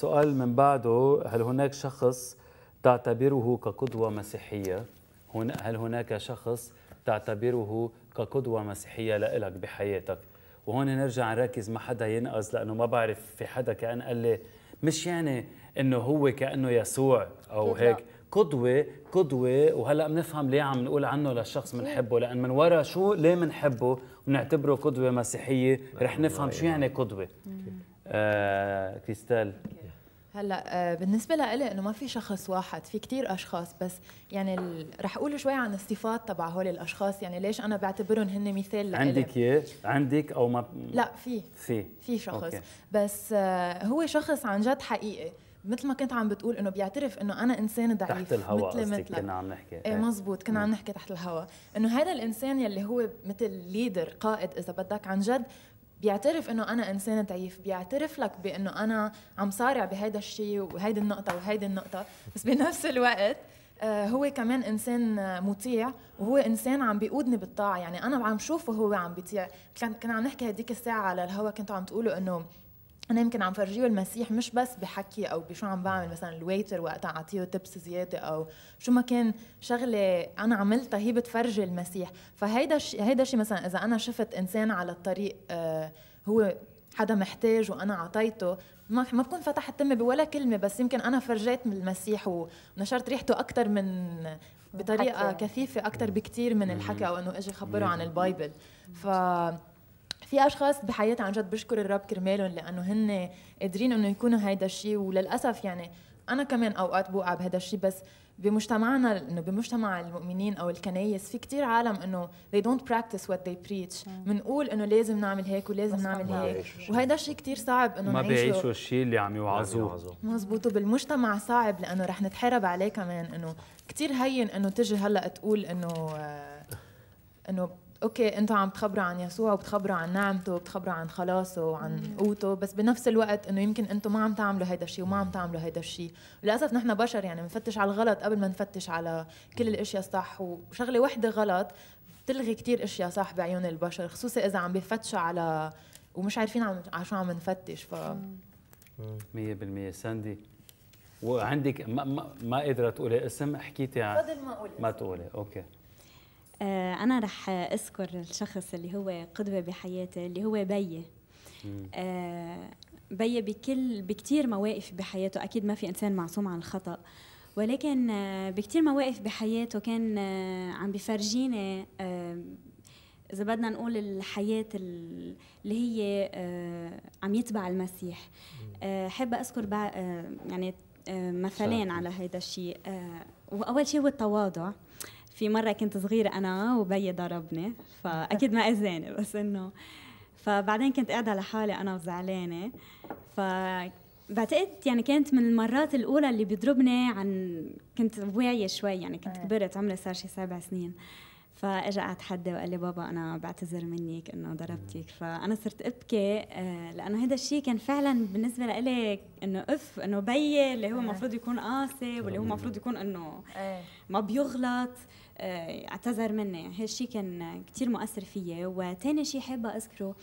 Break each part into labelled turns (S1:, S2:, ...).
S1: سؤال من بعده هل هناك شخص تعتبره كقدوة مسيحية؟ هل هناك شخص تعتبره كقدوة مسيحية لإلك بحياتك؟ وهون نرجع نركز ما حدا ينقص لأنه ما بعرف في حدا كأن قال لي مش يعني إنه هو كأنه يسوع أو هيك قدوة قدوة وهلا بنفهم ليه عم نقول عنه للشخص بنحبه لأن من ورا شو ليه بنحبه ونعتبره قدوة مسيحية رح نفهم شو يعني, يعني قدوة آه كريستال
S2: هلا آه، بالنسبه لإلي انه ما في شخص واحد في كثير اشخاص بس يعني ال... رح اقول شوي عن الصفات تبع هول الاشخاص يعني ليش انا بعتبرهم هن مثال لإلي عندك
S1: اياه عندك او ما لا في في في شخص أوكي.
S2: بس آه، هو شخص عن جد حقيقي مثل ما كنت عم بتقول انه بيعترف انه انا انسان ضعيف تحت الهواء مثل مثل كنا
S1: عم نحكي ايه, إيه.
S2: مزبوط كنا عم نحكي تحت الهواء انه هذا الانسان يلي هو مثل ليدر قائد اذا بدك عن جد بيعترف انه انا انسان ضعيف بيعترف لك بانه انا عم صارع بهذا الشيء وهيدي النقطه وهيدي النقطه بس بنفس الوقت آه، هو كمان انسان مطيع وهو انسان عم بيقودني بالطاعه يعني انا عم شوفه هو عم بيطيع كنا عم نحكي هديك الساعه على الهوا كنتوا عم تقولوا انه انا يمكن عم فرجيه المسيح مش بس بحكي او بشو عم بعمل مثلا الويتر وقتها اعطيه تبس زياده او شو ما كان شغله انا عملتها هي بتفرجي المسيح فهيدا الشيء هيدا الشيء مثلا اذا انا شفت انسان على الطريق آه هو حدا محتاج وانا اعطيته ما ما بكون فتحت تمي بولا كلمه بس يمكن انا فرجيت من المسيح ونشرت ريحته اكثر من بطريقه حكي. كثيفه اكثر بكثير من الحكي او انه اجي اخبره عن البايبل ف في اشخاص بحياتي عن جد بشكر الرب كرمالهم لانه هن قادرين انه يكونوا هيدا الشيء وللاسف يعني انا كمان اوقات بوقع بهذا الشيء بس بمجتمعنا انه بمجتمع المؤمنين او الكنايس في كتير عالم انه they don't practice what they preach بنقول انه لازم نعمل هيك ولازم نعمل هيك وهيدا الشيء كتير صعب انه ما بيعيشوا
S1: الشيء اللي عم يوعظوه
S2: مزبوط وبالمجتمع صعب لانه رح نتحارب عليه كمان انه كتير هين انه تجي هلا تقول انه آه، انه اوكي انتم عم تخبروا عن يسوع وبتخبروا عن نعمته وبتخبروا عن خلاصه وعن قوته بس بنفس الوقت انه يمكن انتم ما عم تعملوا هيدا الشيء وما عم تعملوا هيدا الشيء للاسف نحن بشر يعني بنفتش على الغلط قبل ما نفتش على كل الاشياء الصح وشغله وحده غلط بتلغي كتير اشياء صح بعيون البشر خصوصا اذا عم بفتشوا على ومش عارفين عم على شو عم نفتش ف
S1: 100% ساندي وعندك ما, ما, ما قدرت تقولي اسم حكيتي عن ما تقولي اوكي
S3: آه، انا رح اذكر الشخص اللي هو قدوه بحياتي اللي هو بيي آه، بيي بكل بكتير مواقف بحياته اكيد ما في انسان معصوم عن الخطا ولكن آه، بكتير مواقف بحياته كان عم بفرجيني اذا بدنا نقول الحياه اللي هي عم يتبع المسيح حابه اذكر يعني مثلين على هذا الشيء واول شيء هو التواضع في مرة كنت صغيرة أنا وبي ضربني فأكيد ما أذاني بس إنه فبعدين كنت قاعدة لحالي أنا وزعلانة ف بعتقد يعني كانت من المرات الأولى اللي بيضربني عن كنت واعية شوي يعني كنت إيه. كبرت عمري صار شي سبع سنين آه فاجى اتحدى وقال لي بابا انا بعتذر منك انه ضربتك فانا صرت ابكي آه، لانه هذا الشيء كان فعلا بالنسبه لإلي انه اف انه بي اللي هو المفروض إيه. يكون قاسي واللي هو المفروض يكون انه إيه. ما بيغلط آه، اعتذر مني هالشيء كان كثير مؤثر فيي وثاني شيء حابه اذكره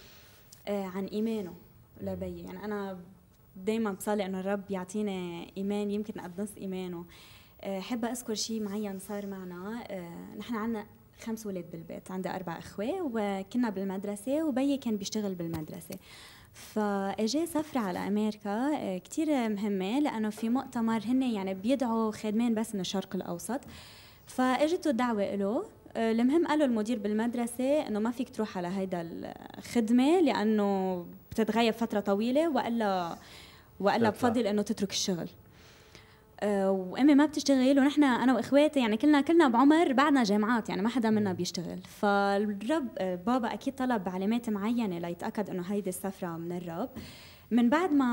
S3: آه، عن ايمانه لبي يعني انا دائما بصلي انه الرب يعطينا ايمان يمكن قد نص ايمانه حابه اذكر شيء معين صار معنا نحن عندنا خمس ولاد بالبيت عندها أربع إخوة وكنا بالمدرسة وبيي كان بيشتغل بالمدرسة فاجي سفرة على أمريكا آه، كتير مهمة لأنه في مؤتمر هن يعني بيدعوا خادمين بس من الشرق الأوسط فاجته الدعوة له آه، المهم قالوا المدير بالمدرسة إنه ما فيك تروح على هيدا الخدمة لأنه بتتغيب فترة طويلة وإلا وإلا بفضل إنه تترك الشغل آه، وامي ما بتشتغل ونحن انا واخواتي يعني كلنا كلنا بعمر بعدنا جامعات يعني ما حدا منا بيشتغل فالرب آه، بابا اكيد طلب علامات معينه ليتاكد انه هيدي السفره من الرب من بعد ما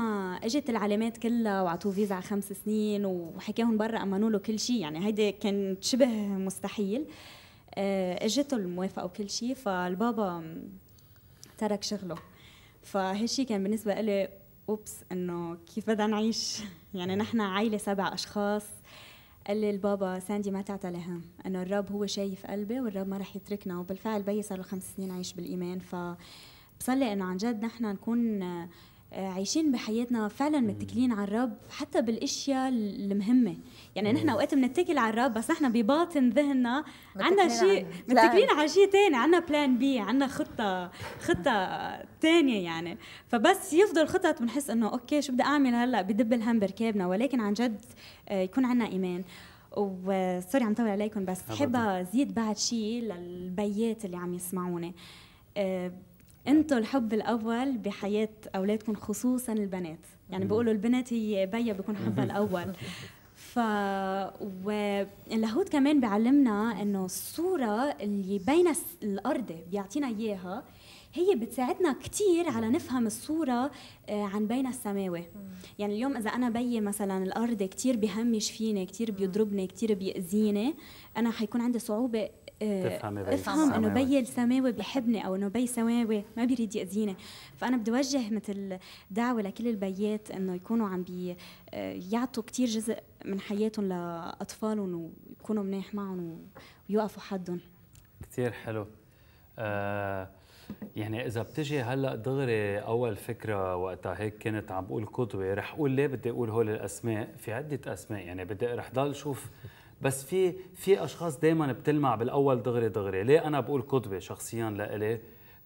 S3: اجت العلامات كلها وعطوه فيزا على خمس سنين وحكاهم برا امنوا له كل شيء يعني هيدي كان شبه مستحيل آه، اجته الموافقه وكل شيء فالبابا ترك شغله فهالشي كان بالنسبه لي اوبس انه كيف بدنا نعيش يعني نحن عائله سبع اشخاص قال لي البابا ساندي ما تعتلهم انه الرب هو شايف قلبي والرب ما رح يتركنا وبالفعل بيي صار له خمس سنين عايش بالايمان فبصلي انه عن جد نحن نكون آه، عايشين بحياتنا فعلا متكلين على الرب حتى بالاشياء المهمه يعني نحن اوقات بنتكل على الرب بس نحن بباطن ذهننا عندنا شيء متكلين على شيء ثاني عندنا بلان بي عندنا خطه خطه ثانيه يعني فبس يفضل خطط بنحس انه اوكي شو بدي اعمل هلا بدب الهم بركابنا ولكن عن جد آه، يكون عندنا ايمان وسوري عم طول عليكم بس حابه زيد بعد شيء للبيات اللي عم يسمعوني آه، انتم الحب الاول بحياه اولادكم خصوصا البنات يعني بيقولوا البنت هي بيا بيكون حبها الاول ف واللاهوت كمان بيعلمنا انه الصوره اللي بين الارض بيعطينا اياها هي بتساعدنا كثير على نفهم الصورة آه، عن بين السماوي يعني اليوم إذا أنا بي مثلا الأرض كثير بهمش فيني كثير بيضربني كثير بيأذيني أنا حيكون عندي صعوبة تفهمي إيه، بي افهم انه بي السماوي بحبني او انه بي سماوي ما بيريد ياذيني فانا بدي وجه مثل دعوه لكل البيات انه يكونوا عم بي آه، يعطوا كثير جزء من حياتهم لاطفالهم ويكونوا منيح معهم ويوقفوا حدهم
S1: كثير حلو آه يعني اذا بتجي هلا دغري اول فكره وقتها هيك كنت عم بقول قدوه رح اقول ليه بدي اقول هول الاسماء في عده اسماء يعني بدي رح ضل شوف بس في في اشخاص دائما بتلمع بالاول دغري دغري ليه انا بقول قدوه شخصيا لإلي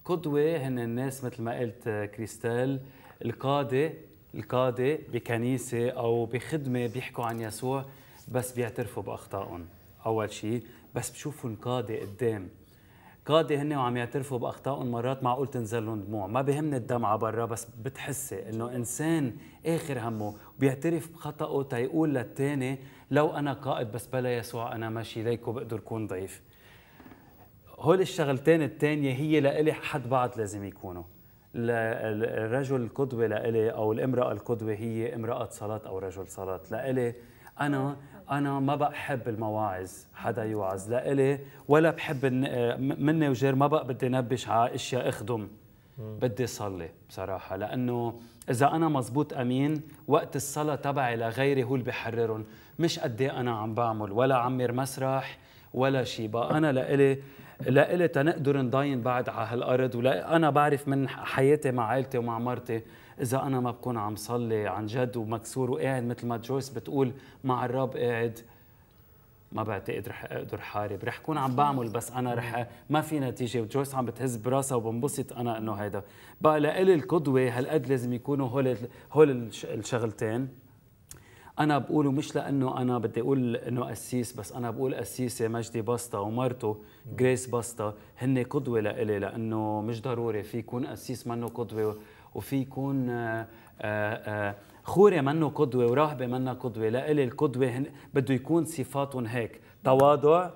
S1: قدوه هن الناس مثل ما قلت آه، كريستال القاده القاده بكنيسه او بخدمه بيحكوا عن يسوع بس بيعترفوا باخطائهم اول شيء بس بشوفهم قاده قدام قاده هن وعم يعترفوا باخطائهم مرات معقول تنزل لهم دموع ما بهمني الدمعه برا بس بتحسي انه انسان اخر همه بيعترف بخطأه تيقول للثاني لو أنا قائد بس بلا يسوع أنا ماشي ليكو بقدر كون ضعيف هول الشغلتين الثانية هي لإلي حد بعض لازم يكونوا الرجل القدوة لإلي أو الامرأة القدوة هي امرأة صلاة أو رجل صلاة لإلي أنا أنا ما بحب المواعظ حدا يوعظ لإلي ولا بحب مني وجير ما بقى بدي نبش على أشياء أخدم بدي صلي بصراحة لأنه إذا أنا مزبوط أمين وقت الصلاة تبعي لغيري هو اللي بحررهم مش قد إيه أنا عم بعمل ولا عمر مسرح ولا شيء بقى أنا لإلي لإلي تنقدر نضاين بعد على هالأرض ولا أنا بعرف من حياتي مع عائلتي ومع مرتي إذا أنا ما بكون عم صلي عن جد ومكسور وقاعد مثل ما جويس بتقول مع الرب قاعد ما بعتقد رح اقدر حارب رح كون عم بعمل بس انا رح ما في نتيجه وجويس عم بتهز براسها وبنبسط انا انه هيدا بقى لإلي القدوه هالقد لازم يكونوا هول هول الشغلتين انا بقوله مش لانه انا بدي اقول انه قسيس بس انا بقول قسيسه مجدي باستا ومرته جريس باستا هن قدوه لإلي لانه مش ضروري في يكون قسيس منه قدوه وفي يكون آآ آه، آآ آه، خوري منه قدوه وراهبه منه قدوه لإلي القدوه بده يكون صفاتهم هيك تواضع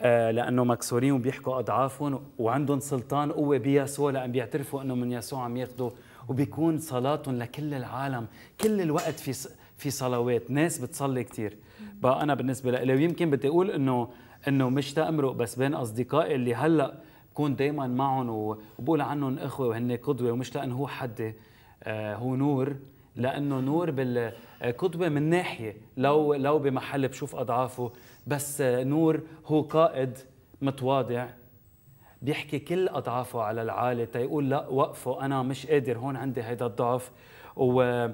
S1: آه لانه مكسورين وبيحكوا اضعافهم وعندهم سلطان قوه بيسوع لان بيعترفوا انه من يسوع عم ياخذوا وبيكون صلاتهم لكل العالم كل الوقت في في صلوات ناس بتصلي كثير بقى انا بالنسبه لي ويمكن بدي اقول انه انه مش تامرق بس بين اصدقائي اللي هلا بكون دائما معهم وبقول عنهم اخوه وهن قدوه ومش لانه هو حدي آه هو نور لانه نور بالقطبه من ناحيه لو لو بمحل بشوف اضعافه بس نور هو قائد متواضع بيحكي كل اضعافه على العالي تيقول لا وقفوا انا مش قادر هون عندي هيدا الضعف و...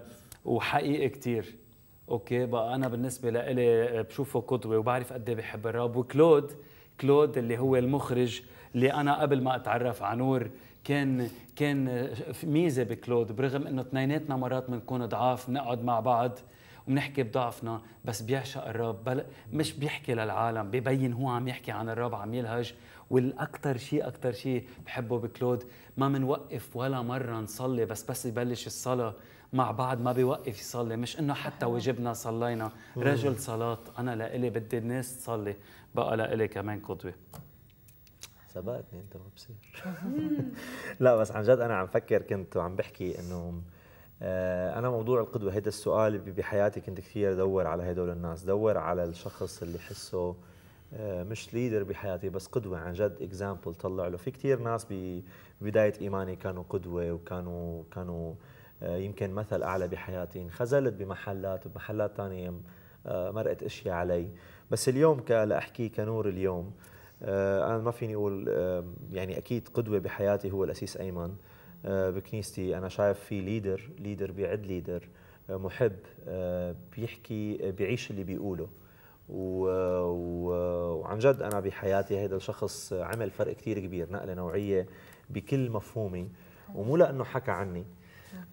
S1: وحقيقي كثير اوكي بقى انا بالنسبه لإلي بشوفه قدوه وبعرف قد ايه بحب الرب وكلود كلود اللي هو المخرج اللي انا قبل ما اتعرف على نور كان كان آه، ميزه بكلود برغم انه اثنيناتنا مرات بنكون ضعاف بنقعد مع بعض وبنحكي بضعفنا بس بيعشق الرب بل مش بيحكي للعالم ببين هو عم يحكي عن الرب عم يلهج والاكثر شيء اكثر شيء بحبه بكلود ما منوقف ولا مره نصلي بس بس يبلش الصلاه مع بعض ما بيوقف يصلي مش انه حتى وجبنا صلينا رجل صلاه انا لإلي بدي الناس تصلي بقى لإلي
S4: كمان قدوه سبقتني انت ما بصير لا بس عن جد انا عم فكر كنت وعم بحكي انه آه، انا موضوع القدوه هذا السؤال بحياتي كنت كثير دور على هدول الناس دور على الشخص اللي حسه آه، مش ليدر بحياتي بس قدوة عن جد اكزامبل طلع له في كثير ناس ببداية إيماني كانوا قدوة وكانوا كانوا آه، يمكن مثل أعلى بحياتي انخزلت بمحلات بمحلات ثانيه مرقت اشياء علي بس اليوم لأحكي كنور اليوم آه، انا ما فيني اقول يعني اكيد قدوه بحياتي هو الاسيس ايمن آه، بكنيستي انا شايف في ليدر ليدر بيعد ليدر آه، محب بيحكي بيعيش اللي بيقوله وعن جد انا بحياتي هذا الشخص عمل فرق كثير كبير نقله نوعيه بكل مفهومي ومو لانه حكى عني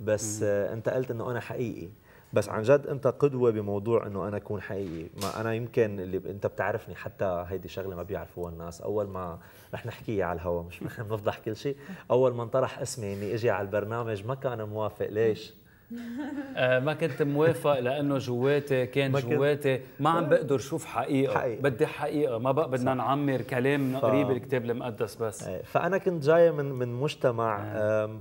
S4: بس انت قلت انه انا حقيقي بس عن جد انت قدوه بموضوع انه انا اكون حقيقي ما انا يمكن اللي انت بتعرفني حتى هيدي شغله ما بيعرفوها الناس اول ما رح نحكيها على الهواء مش رح بنفضح كل شيء اول ما انطرح اسمي اني اجي على البرنامج ما كان موافق ليش آه ما كنت موافق لانه
S1: جواتي كان جواتي ما عم بقدر شوف حقيقه, حقيقة. بدي حقيقه ما بقى بدنا نعمر كلام ف... قريب الكتاب المقدس بس إيه،
S4: فانا كنت جاي من من مجتمع آه.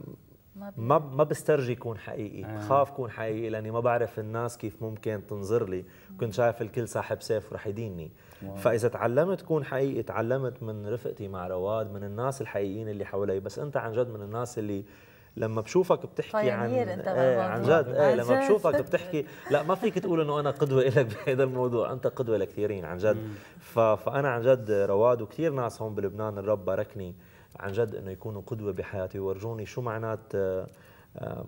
S4: ما ما بسترجي يكون حقيقي آه. بخاف يكون حقيقي لاني ما بعرف الناس كيف ممكن تنظر لي كنت شايف الكل ساحب سيف ورح يديني فاذا تعلمت كون حقيقي تعلمت من رفقتي مع رواد من الناس الحقيقيين اللي حوالي بس انت عن جد من الناس اللي لما بشوفك بتحكي عن انت ايه عن جد ايه لما بشوفك بتحكي لا ما فيك تقول انه انا قدوه لك بهذا الموضوع انت قدوه لكثيرين عن جد فانا عن جد رواد وكثير ناس هون بلبنان الرب باركني عن جد انه يكونوا قدوه بحياتي ويورجوني شو معنات آه،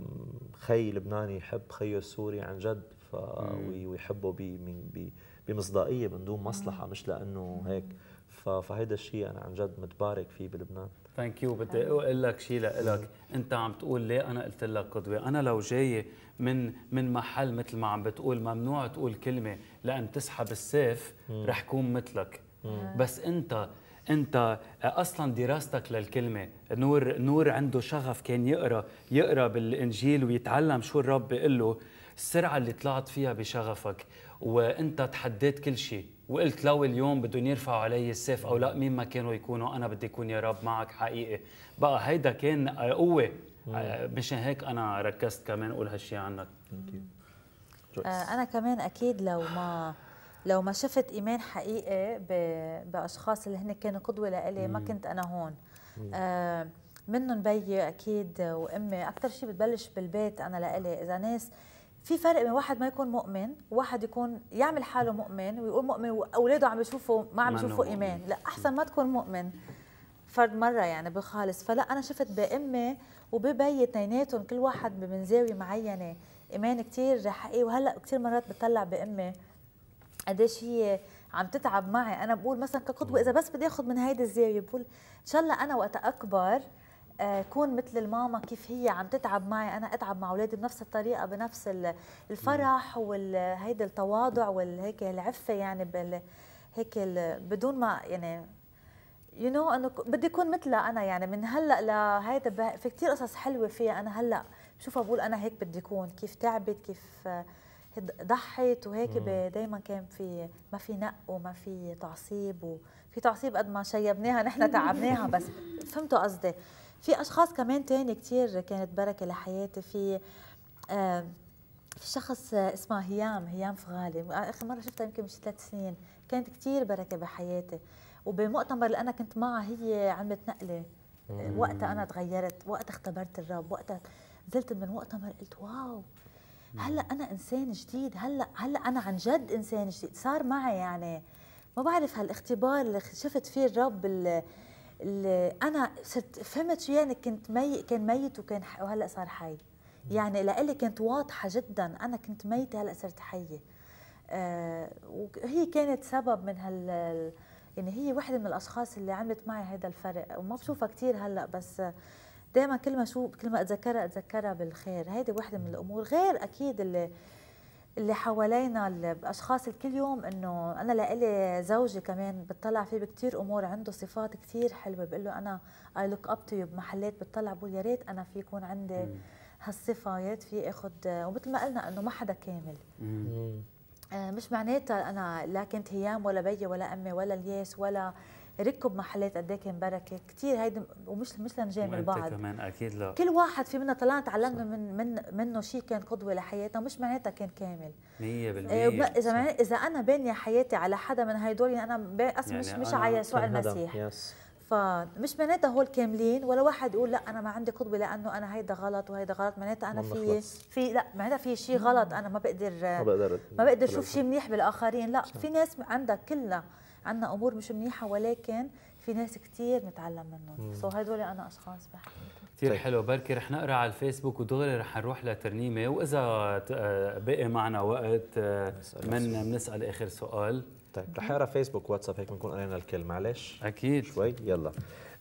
S4: خي لبناني يحب خيه السوري عن جد ف... ويحبه بمصداقيه من دون مصلحه مش لانه هيك فهيدا الشيء انا عن جد متبارك فيه بلبنان ثانك يو بدي آه. اقول لك شيء لك
S1: انت عم تقول ليه انا قلت لك قدوه انا لو جايه من من محل مثل ما عم بتقول ممنوع تقول كلمه لان تسحب السيف رح كون مثلك بس انت انت اصلا دراستك للكلمه نور نور عنده شغف كان يقرا يقرا بالانجيل ويتعلم شو الرب بيقول له السرعه اللي طلعت فيها بشغفك وانت تحديت كل شيء وقلت لو اليوم بدهم يرفعوا علي السيف او لا مين ما كانوا يكونوا انا بدي اكون يا رب معك حقيقي بقى هيدا كان قوه آه، مشان هيك انا ركزت كمان اقول هالشيء عنك آه، انا
S5: كمان اكيد لو ما لو ما شفت ايمان حقيقي باشخاص اللي هن كانوا قدوه لإلي ما كنت انا هون آه منهم بيي اكيد وامي اكثر شيء بتبلش بالبيت انا لإلي اذا ناس في فرق بين واحد ما يكون مؤمن وواحد يكون يعمل حاله مؤمن ويقول مؤمن واولاده عم يشوفوا ما عم يشوفوا ايمان لا احسن ما تكون مؤمن فرد مره يعني بخالص فلا انا شفت بامي وببي اثنيناتهم كل واحد بمن زاويه معينه ايمان كثير حقيقي وهلا كثير مرات بطلع بامي قديش إيه هي عم تتعب معي انا بقول مثلا كقدوه اذا بس بدي اخذ من هيدي الزاويه بقول ان شاء الله انا وقت اكبر آه، كون مثل الماما كيف هي عم تتعب معي انا اتعب مع اولادي بنفس الطريقه بنفس الفرح وهيدا التواضع والهيك العفه يعني بال هيك بدون ما يعني يو نو انه بدي اكون مثلها انا يعني من هلا لهيدا في كثير قصص حلوه فيها انا هلا بشوفها بقول انا هيك بدي اكون كيف تعبت كيف آه، ضحت وهيك دائما كان في ما في نق وما في تعصيب وفي تعصيب قد ما شيبناها نحن تعبناها بس فهمتوا قصدي في اشخاص كمان تاني كثير كانت بركه لحياتي في في شخص اسمه هيام هيام فغالي اخر مره شفتها يمكن مش ثلاث سنين كانت كثير بركه بحياتي وبمؤتمر اللي انا كنت معها هي عملت نقله وقتها انا تغيرت وقتها اختبرت الرب وقتها نزلت من المؤتمر قلت واو هلا انا انسان جديد هلا هلا انا عن جد انسان جديد صار معي يعني ما بعرف هالاختبار اللي شفت فيه الرب اللي, اللي انا صرت فهمت شو يعني كنت مي كان ميت وكان وهلا صار حي يعني لإلي كانت واضحه جدا انا كنت ميته هلا صرت حيه آه وهي كانت سبب من هال يعني هي وحده من الاشخاص اللي عملت معي هذا الفرق وما بشوفها كثير هلا بس آه دائما كل ما شو كل ما اتذكرها اتذكرها بالخير هيدي وحده من الامور غير اكيد اللي اللي حوالينا الاشخاص الكل يوم انه انا لإلي زوجي كمان بتطلع فيه بكثير امور عنده صفات كثير حلوه بقول له انا اي لوك اب تو يو بمحلات بتطلع بقول يا ريت انا في يكون عندي هالصفه يا ريت في اخذ ومثل ما قلنا انه ما حدا كامل آه، مش معناتها انا لا كنت هيام ولا بي ولا امي ولا الياس ولا ركب محلات قد ايه كان بركه كثير هيدي ومش مش لنجامل بعض كمان
S1: اكيد لا كل واحد
S5: في منا طلعنا تعلمنا من, من منه شيء كان قدوه لحياتنا مش معناتها كان كامل
S1: 100%
S3: آه، اذا
S5: اذا انا بانيه حياتي على حدا من هيدول يعني انا يعني مش مش على يسوع المسيح يس. فمش معناتها هول كاملين ولا واحد يقول لا انا ما عندي قدوه لانه انا هيدا غلط وهيدا غلط معناتها انا في في لا معناتها في شيء غلط انا ما بقدر ما بقدر ما بقدر اشوف شيء منيح بالاخرين لا في ناس عندها كلها عندنا امور مش منيحه ولكن في ناس كثير نتعلم منهم سو هدول انا اشخاص بحكي
S1: كثير طيب. حلو بركي رح نقرا على الفيسبوك ودغري رح نروح لترنيمه واذا آه، بقي معنا وقت
S4: آه، من بنسال اخر سؤال طيب رح اقرا فيسبوك واتساب هيك بنكون قرينا الكل معلش اكيد شوي يلا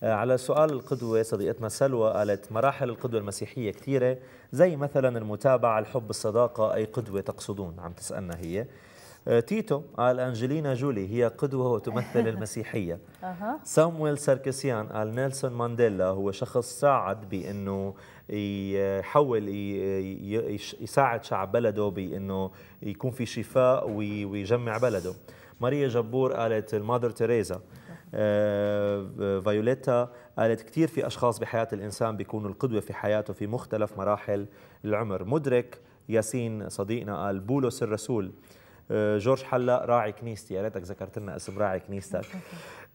S4: آه، على سؤال القدوة صديقتنا سلوى قالت مراحل القدوة المسيحية كثيرة زي مثلا المتابعة الحب الصداقة أي قدوة تقصدون عم تسألنا هي آه، تيتو قال أنجلينا جولي هي قدوة وتمثل المسيحية سامويل ساركسيان قال نيلسون مانديلا هو شخص ساعد بأنه يحاول يساعد شعب بلده بأنه يكون في شفاء ويجمع بلده ماريا جبور قالت المادر تيريزا آه، فيوليتا قالت كثير في أشخاص بحياة الإنسان بيكونوا القدوة في حياته في مختلف مراحل العمر مدرك ياسين صديقنا قال بولس الرسول آه، جورج حلا راعي كنيستي يا ريتك ذكرت لنا اسم راعي كنيستك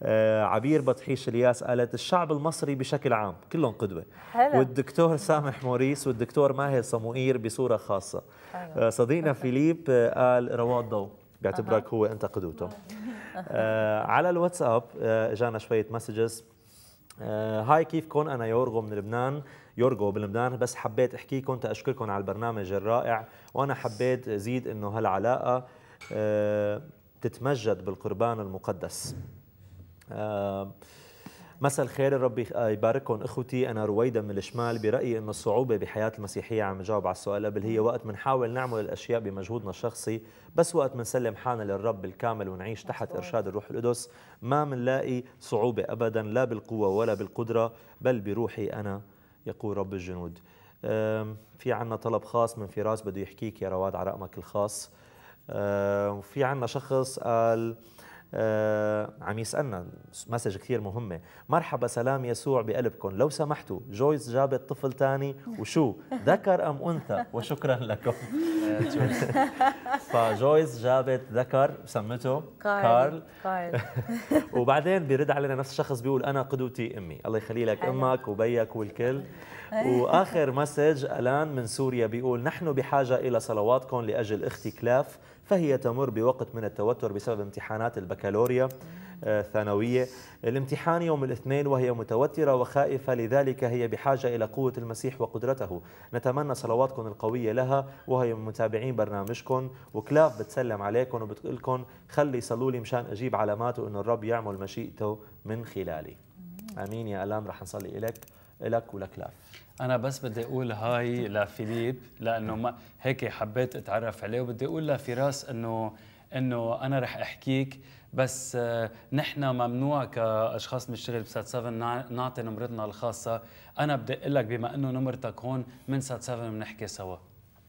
S4: آه، عبير بطحيش الياس قالت الشعب المصري بشكل عام كلهم قدوة حلو. والدكتور سامح موريس والدكتور ماهر صموئير بصورة خاصة حلو. آه، صديقنا فيليب قال رواد ضو بيعتبرك هو أنت قدوته على الواتساب جانا شوية مسجز هاي كيفكم انا يورغو من لبنان يورغو بلبنان بس حبيت احكيكم تاشكركم على البرنامج الرائع وانا حبيت زيد انه هالعلاقه آه، تتمجد بالقربان المقدس آه، مساء الخير ربي يبارككم اخوتي انا رويدا من الشمال برايي انه الصعوبه بحياه المسيحيه عم نجاوب على السؤال قبل هي وقت بنحاول نعمل الاشياء بمجهودنا الشخصي بس وقت بنسلم حالنا للرب الكامل ونعيش تحت ارشاد الروح القدس ما بنلاقي صعوبه ابدا لا بالقوه ولا بالقدره بل بروحي انا يقول رب الجنود في عنا طلب خاص من فراس بده يحكيك يا رواد على رقمك الخاص آه، وفي عندنا شخص قال آه، عم يسالنا مسج كثير مهمه مرحبا سلام يسوع بقلبكم لو سمحتوا جويس جابت طفل ثاني وشو ذكر ام انثى وشكرا لكم آه، فجويس جابت ذكر سمته كارل كارل وبعدين بيرد علينا نفس الشخص بيقول انا قدوتي امي الله يخلي لك امك وبيك والكل واخر مسج الان من سوريا بيقول نحن بحاجه الى صلواتكم لاجل اختي كلاف فهي تمر بوقت من التوتر بسبب امتحانات البكالوريا آه، الثانوية الامتحان يوم الاثنين وهي متوترة وخائفة لذلك هي بحاجة إلى قوة المسيح وقدرته نتمنى صلواتكم القوية لها وهي من متابعين برنامجكم وكلاف بتسلم عليكم وبتقول لكم خلي صلولي لي مشان أجيب علاماته أن الرب يعمل مشيئته من خلالي أمين يا ألام رح نصلي إليك إلك ولكلاف انا بس بدي اقول هاي
S1: لفيليب لانه ما هيك حبيت اتعرف عليه وبدي اقول لفراس انه انه انا رح احكيك بس آه، نحن ممنوع كاشخاص بنشتغل بسات 7 نعطي نمرتنا الخاصه انا بدي اقول لك بما انه نمرتك هون من سات 7 بنحكي سوا